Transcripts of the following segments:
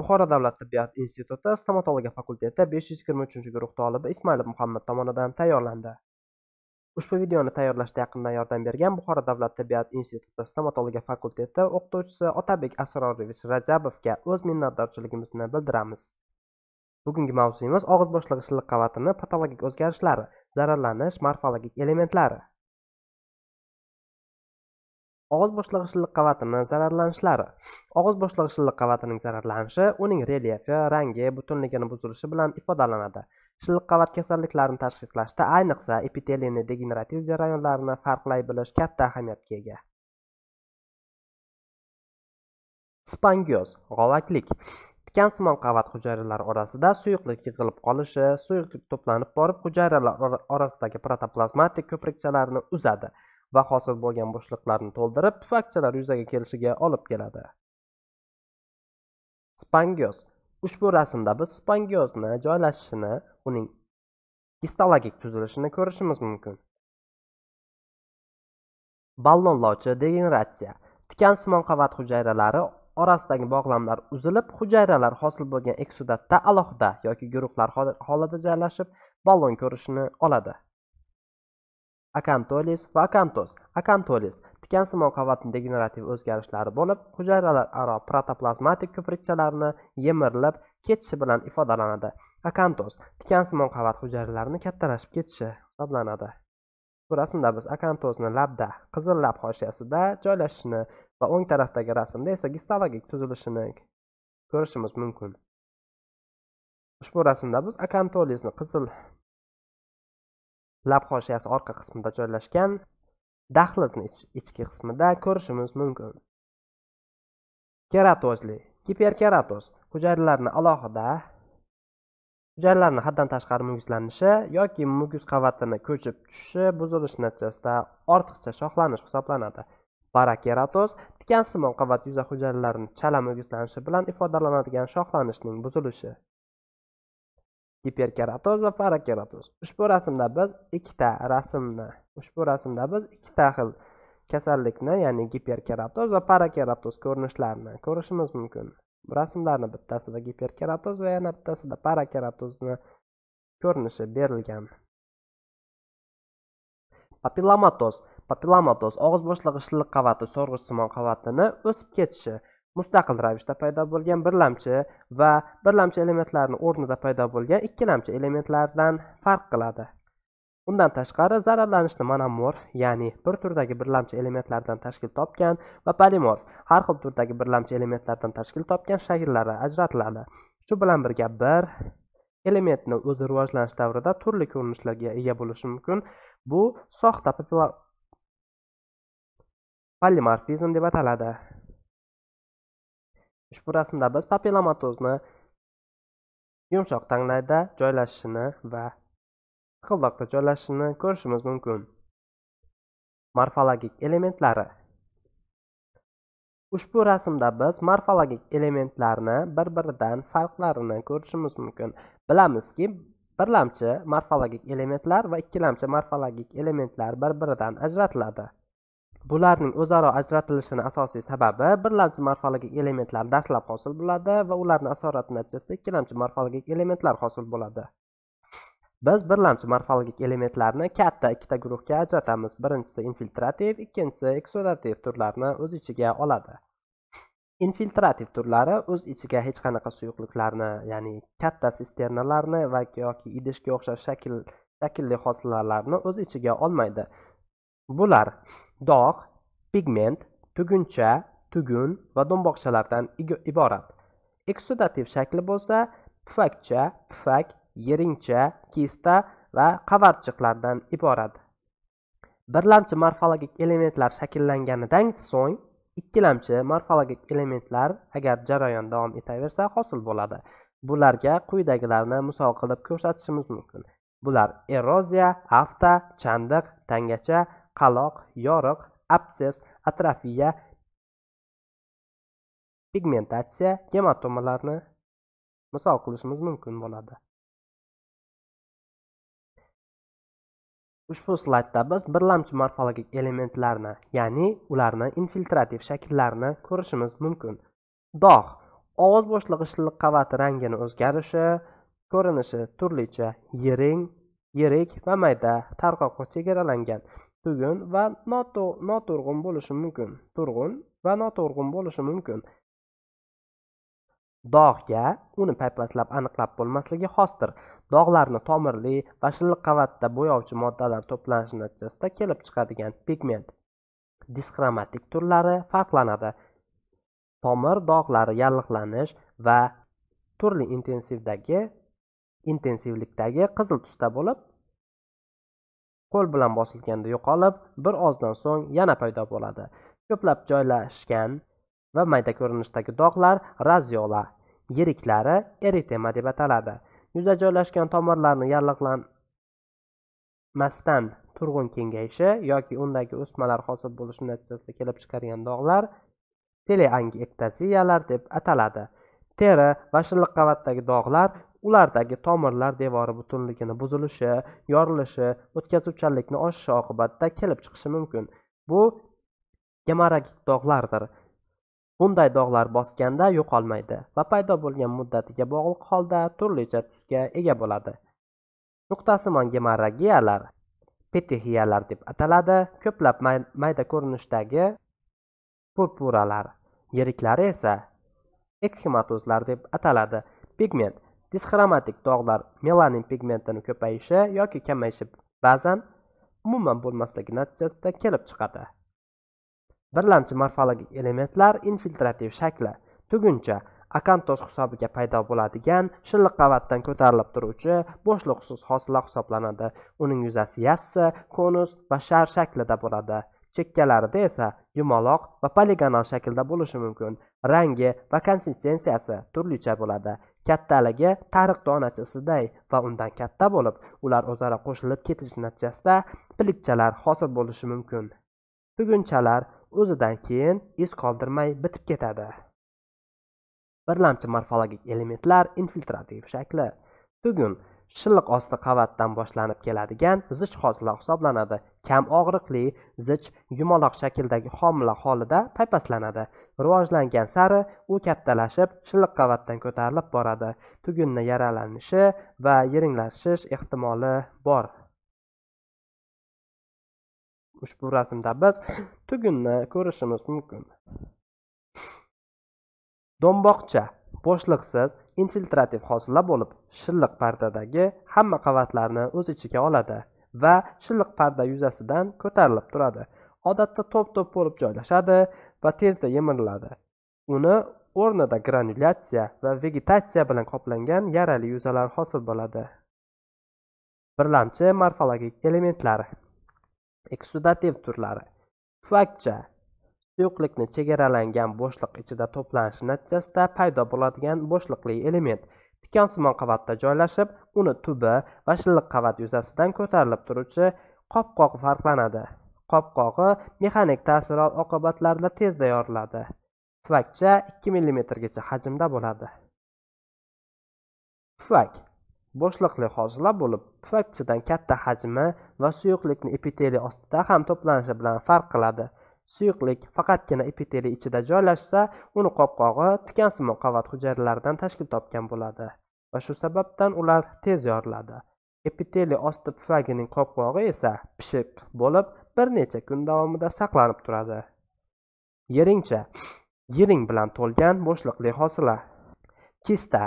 buxoro davlat tibbiyot instituti stomatologiya fakulteti besh yuz yigirma uchinchi guruh tolibi ismoilov muhammad tomonidan tayyorlandi ushbu videoni tayyorlashda yaqindan yordam bergan buxoro davlat tibbiyot instituti stomatologiya fakulteti o'qituvchisi otabek asrorovich rajabovga o'z minnatdorchiligimizni bildiramiz bugungi mavzuyimiz og'iz bo'shlig'i shilliq qavatini patologik o'zgarishlari zararlanish morfologik elementlari og'iz boshlag'ichlilik qavatini zararlanishlari og'iz boshlag'ichlilik qavatining zararlanishi uning relyefi rangi butunligini buzilishi bilan ifodalanadi shilliq qavat kasalliklarini tashxislashda ayniqsa epitelini degenerativ jarayonlarini farqlay bilish katta ahamiyatga ega spangioz g'ovaklik tikansimon qavat hujayralari orasida suyuqlik yig'ilib qolishi suyuqlik to'planib borib hujayralar orasidagi protoplazmatik ko'prikchalarni uzadi va hosil bo'lgan bo'shliqlarni to'ldirib funksiyalar yuzaga kelishiga olib keladi spangioz ushbu rasmda biz spangiozni joylashishini uning histologik tuzilishini ko'rishimiz mumkin ballonlovchi degeneratsiya tikansimon qavat hujayralari orasidagi bog'lamlar uzilib hujayralar hosil bo'lgan eksudatda alohida yoki guruhlar holida joylashib ballon ko'rinishini oladi akantolis va akantos akantolis tikansimon qavatni degenerativ o'zgarishlari bo'lib hujayralar aro protoplazmatik ko'prikchalarni yemirilib ketishi bilan ifodalanadi akantos tikansimon qavat hujayralarini kattalashib ketishi hisoblanadi bu rasmda biz akantozni labda qizil lab hoshiyasida joylashishini va o'ng tarafdagi rasmda esa gistologik tuzilishini ko'rishimiz mumkin ushbu rasmda biz akantolisni qizil lab hoshiyasi orqa qismida joylashgan dahlizni ichki qismida ko'rishimiz mumkin keratozli giperkeratoz hujayralarni alohida hujayralarni haddan tashqari muguzlanishi yoki muguz qavatini ko'chib tushishi buzilish natijasida ortiqcha shoxlanish hisoblanadi parakeratoz tikansimon qavat yuza hujayralarini chala muguzlanishi bilan ifodalanadigan shoxlanishning buzilishi Giperkeratoz va parakeratoz. Ushbu rasmda biz ikkita rasmni, ushbu rasmda biz ikkita xil kasallikni, ya'ni giperkeratoz va parakeratoz ko'rinishlarini ko'rishimiz mumkin. Bu rasmlarni bittasida giperkeratoz va yana bittasida parakeratozni ko'rinishi berilgan. Papillomatoz Papillomatoz og'iz bo'shlig'i shilliq qavati, so'rg'ich simon qavatini o'sib ketishi mustaqil ravishda paydo bo'lgan birlamchi va birlamchi elementlarni o'rnida paydo bo'lgan ikkilamchi elementlardan farq qiladi undan tashqari zararlanishni monomorf ya'ni bir turdagi birlamchi elementlardan tashkil topgan va polimorf har xil turdagi birlamchi elementlardan tashkil topgan shakllari ajratiladi shu bilan birga bir elementni o'zi rivojlanish davrida turli ko'rinishlarga ega bo'lishi mumkin bu soxta polimorfizm deb ataladi Ushbu rasmda biz papilomatozni yumshoq tanglayda joylashishini va qildoqda joylashishini ko'rishimiz mumkin. Morfologik elementlari Ushbu rasmda biz morfologik elementlarni bir-biridan farqlarini ko'rishimiz mumkin. Bilamizki, birlamchi morfologik elementlar va ikkilamchi morfologik elementlar bir-biridan ajratiladi. bularning o'zaro ajratilishini asosiy sababi birlamchi morfologik elementlar dastlab hosil bo'ladi va ularni asorati natijasida ikkilamchi morfologik elementlar hosil bo'ladi biz birlamchi morfologik elementlarni katta ikkita guruhga ajratamiz birinchisi infiltrativ ikkinchisi eksodativ turlarni o'z ichiga oladi infiltrativ turlari o'z ichiga hech qanaqa suyuqliklarni ya'ni katta sisternalarni va yoki idishga o'xshash shakl shaklli hosilalarni o'z ichiga olmaydi Bular dog‘, pigment, tuguncha, tugun va do'mboqchalardan iborat. Eksudativ shakli bo'lsa, pufakcha, pufak, yeringcha, kista va qavarchiqlardan iborat. Birlamchi morfologik elementlar shakllanganidan so'ng, ikkilamchi morfologik elementlar agar jarayon davom etaversa hosil bo'ladi. Bularga quyidagilarni misol qilib ko'rsatishimiz mumkin. Bular eroziya, afta, chandiq, tangacha qaloq yoriq abses atrofiya pigmentatsiya gematomalarni misol qilishimiz mumkin bo'ladi ushbu slaydda biz birlamchi morfologik elementlarni ya'ni ularni infiltrativ shakllarini ko'rishimiz mumkin dog' bo'shlig'i shilliq qavati rangini o'zgarishi ko'rinishi turlicha yiring yirik va mayda tarqoqqa chegaralangan tugun va noturg'un bo'lishi mumkin turg'un va noturg'un bo'lishi mumkin dog'ga uni paypaslab aniqlab bo'lmasligi xosdir dog'larni tomirli va shilliq qavatda bo'yovchi moddalar to'planishi natijasida kelib chiqadigan pigment diskromatik turlari farqlanadi tomir dog'lari yalliqlanish va turli intensivdagi intensivlikdagi qizil tusda bo'lib qo'l bilan bosilganda yo'qolib, bir ozdan so'ng yana paydo bo'ladi. Ko'plab joylashgan va mayda ko'rinishdagi dog'lar raziola, yiriklari eritema deb ataladi. Yuzda joylashgan tomirlarni yalliqlanmasdan turg'un kengayishi yoki undagi o'smalar hosil bo'lishi natijasida kelib chiqargan dog'lar teleangiektaziyalar deb ataladi. Teri va shilliq qavatdagi dog'lar ulardagi tomirlar devori butunligini buzilishi yorilishi o'tkazuvchanlikni oshishi oqibatida kelib chiqishi mumkin bu gemoragik dog'lardir bunday dog'lar bosganda yo'qolmaydi va paydo bo'lgan muddatiga bog'liq holda turlicha tusga ega bo'ladi nuqtasimon gemoragiyalar petexiyalar deb ataladi ko'plab may mayda ko'rinishdagi purpuralar yiriklari esa ekhematozlar deb ataladi pigment Dischromatik dog'lar melanin pigmentini ko'payishi yoki kamayishi ba'zan umuman bo'lmasligi natijasida kelib chiqadi birlamchi morfologik elementlar infiltrativ shakli tuguncha akantos hisobiga paydo bo'ladigan shilliq qavatdan ko'tarilib turuvchi bo'shliqsiz hosila hisoblanadi uning yuzasi yassi konus va shar shaklida bo'ladi chekkalarida esa yumaloq va poligonal shaklda bo'lishi mumkin rangi va konsistensiyasi turlicha bo'ladi kattaligi tariq donachasiday va undan katta bo'lib ular o'zaro qo'shilib ketish natijasida plitchalar hosil bo'lishi mumkin tugunchalar o'zidan keyin iz qoldirmay bitib ketadi birlamchi morfologik elementlar infiltrativ shakli tugun Shilliq osti qavatdan boshlanib keladigan zich hosila hisoblanadi. Kam og'riqli, zich yumaloq shakldagi homila holida paypaslanadi. Rivojlangan sari u kattalashib, shilliq qavatdan ko'tarilib boradi. Tugunni yaralanishi va yiringlashish ehtimoli bor. Ushbu rasmda biz tugunni ko'rishimiz mumkin. Do'mboqcha bo'shliqsiz infiltrativ hosila bo'lib shilliq pardadagi hamma qavatlarni o'z ichiga oladi va shilliq parda yuzasidan ko'tarilib turadi odatda to'p to'p bo'lib joylashadi va tezda yemiriladi uni o'rnida granulyatsiya va vegetatsiya bilan qoplangan yarali yuzalar hosil bo'ladi birlamchi morfologik elementlari eksudativ turlari pufakcha suyuqlikni chegaralangan bo'shliq ichida to'planishi natijasida paydo bo'ladigan bo'shliqli element tikonsimon qavatda joylashib, uni tubi va shilliq qavat yuzasidan ko'tarilib turuvchi qopqoq farqlanadi. Qopqog'i mexanik ta'sir oqibatlarida tezda yoriladi. Pufakcha 2 mm gacha hajmda bo'ladi. Pufak bo'shliqli hosila bo'lib, pufakchadan katta hajmi va suyuqlikni epiteli ostida ham to'planishi bilan farq qiladi. suyuqlik faqatgina epiteliy ichida joylashsa uni qopqog'i tikansimon qavat hujayralaridan tashkil topgan bo'ladi va shu sababdan ular tez yoriladi epiteliy osti pufagining qopqog'i esa pishiq bo'lib bir necha kun davomida saqlanib turadi yeringcha yering bilan to'lgan bo'shliqli hosila kista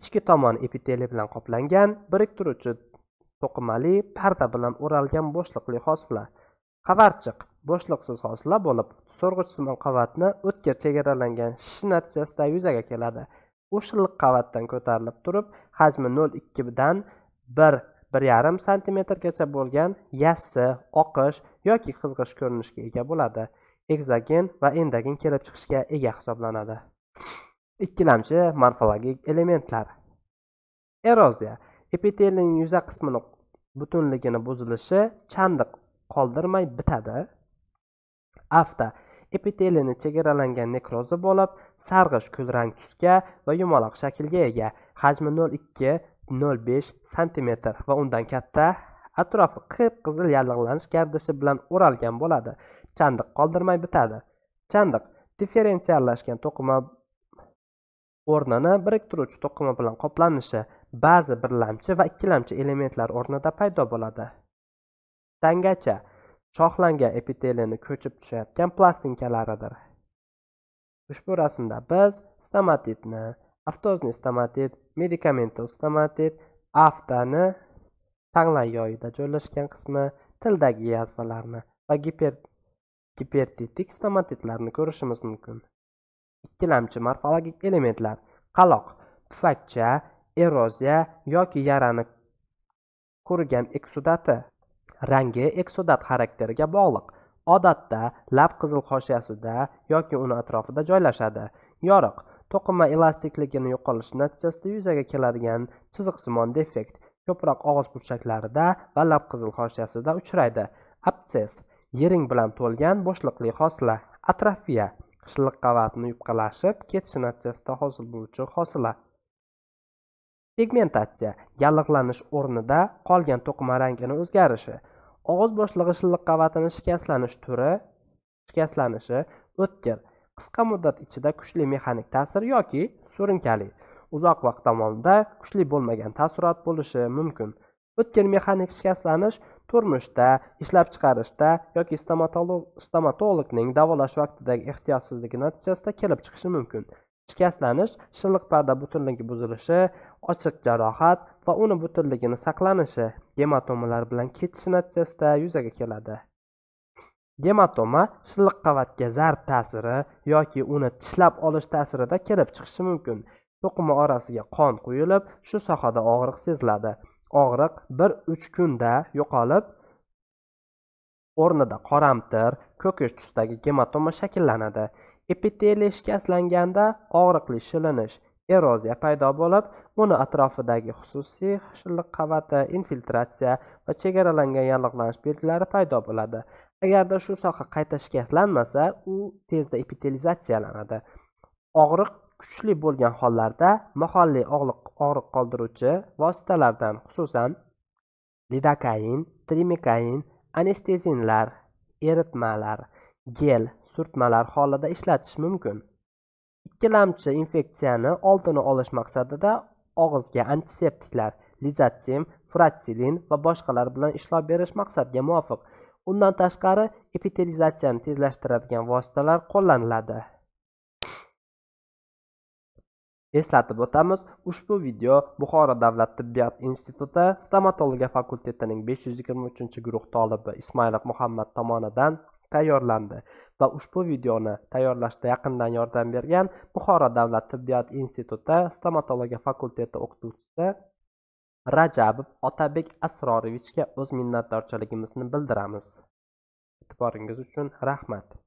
ichki tomon epiteliy bilan qoplangan biriktiruvchi to'qimali parda bilan o'ralgan bo'shliqli hosila qavarchiq bo'shliqsiz hosila bo'lib so'rg'ichsimon qavatni o'tkir chegaralangan shishi natijasida yuzaga keladi u shilliq qavatdan ko'tarilib turib hajmi nol ikkidan bir bir yarim santimetrgacha bo'lgan yassi oqish yoki qizg'ish ko'rinishga ega bo'ladi egzogen va endogen kelib chiqishga ega hisoblanadi ikkilamchi morfologik elementlar eroziya epitelning yuza qismini butunligini buzilishi chandiq qoldirmay bitadi afta epitelini chegaralangan nekrozi bo'lib, sarg'ish kulrang tusga va yumaloq shaklga ega, hajmi 0,2-0,5 sm va undan katta, atrofi qip-qizil yallig'lanish gardishi bilan o'ralgan bo'ladi. Chandiq qoldirmay bitadi. Chandiq differensiallashgan to'qima o'rnini biriktiruvchi to'qima bilan qoplanishi, ba'zi birlamchi va ikkilamchi elementlar o'rnida paydo bo'ladi. Tangacha shoxlangan epitelini ko'chib tushayotgan plastinkalaridir. Ushbu rasmda biz stomatitni, aftozni stomatit, medikamentos stomatit, aftani tanglang yoyida joylashgan qismi, tildagi yazmalarni va giper gipertitik stomatitlarni ko'rishimiz mumkin. Ikkilamchi morfologik elementlar qaloq, pufakcha, eroziya yoki yarani qurigan eksudati rangi eksodat xarakteriga bog'liq odatda lab qizil hoshiyasida yoki uni atrofida joylashadi yoriq to'qima elastikligini yo'qolishi natijasida yuzaga keladigan chiziqsimon defekt ko'proq og'iz burchaklarida va lab qizil hoshiyasida uchraydi absess yering bilan to'lgan bo'shliqli hosila atrofiya qishliq qavatni yupqalashib ketishi natijasida hosil bo'luvchi hosila pigmentatsiya yallig'lanish o'rnida qolgan to'qima rangini o'zgarishi og'iz bo'shlig'i shilliq qavatini shikastlanish turi shikastlanishi o'tkir qisqa muddat ichida kuchli mexanik ta'sir yoki surunkali uzoq vaqt davomida kuchli bo'lmagan taassurot bo'lishi mumkin o'tkir mexanik shikastlanish turmushda ishlab chiqarishda yoki stomatolog stomatologning davolash vaqtidagi ehtiyotsizligi natijasida kelib chiqishi mumkin shikastlanish shilliq parda butunligi buzilishi ochiq jarohat va uni butunligini saqlanishi gematomalar bilan ketishi natijasida yuzaga keladi gematoma shilliq qavatga zarb ta'siri yoki uni tishlab olish ta'sirida kelib chiqishi mumkin to'qima orasiga qon quyilib shu sohada og'riq seziladi og'riq bir uch kunda yo'qolib o'rnida qoramtir ko'kish tusdagi gematoma shakllanadi epiteliy shikastlanganda og'riqli shilinish eroziya paydo bo'lib, uni atrofidagi xususiy shilliq qavati, infiltratsiya va chegaralangan yallig'lanish belgilari paydo bo'ladi. Agarda shu soha qayta shikastlanmasa, u tezda epitelizatsiyalanadi. Og'riq kuchli bo'lgan hollarda mahalliy og'riq og'riq qoldiruvchi vositalardan, xususan, lidokain, trimikain, anestezinlar, eritmalar, gel, surtmalar holida ishlatish mumkin. Ikkilamchi infeksiyani oldini olish maqsadida og'izga antiseptiklar, lizatsim, fratsilin va boshqalar bilan ishlov berish maqsadga muvofiq. Undan tashqari, epitelizatsiyani tezlashtiradigan vositalar qo'llaniladi. Eslatib o'tamiz, ushbu video Buxoro davlat tibbiyot instituti stomatologiya fakultetining 523-guruh tolibi Ismoilov Muhammad tomonidan tayyorlandi va ushbu videoni tayyorlashda yaqindan yordam bergan buxoro davlat tibbiyot instituti stomatologiya fakulteti o'qituvchisi rajabov otabek asrorovichga o'z minnatdorchiligimizni bildiramiz e'tiboringiz uchun rahmat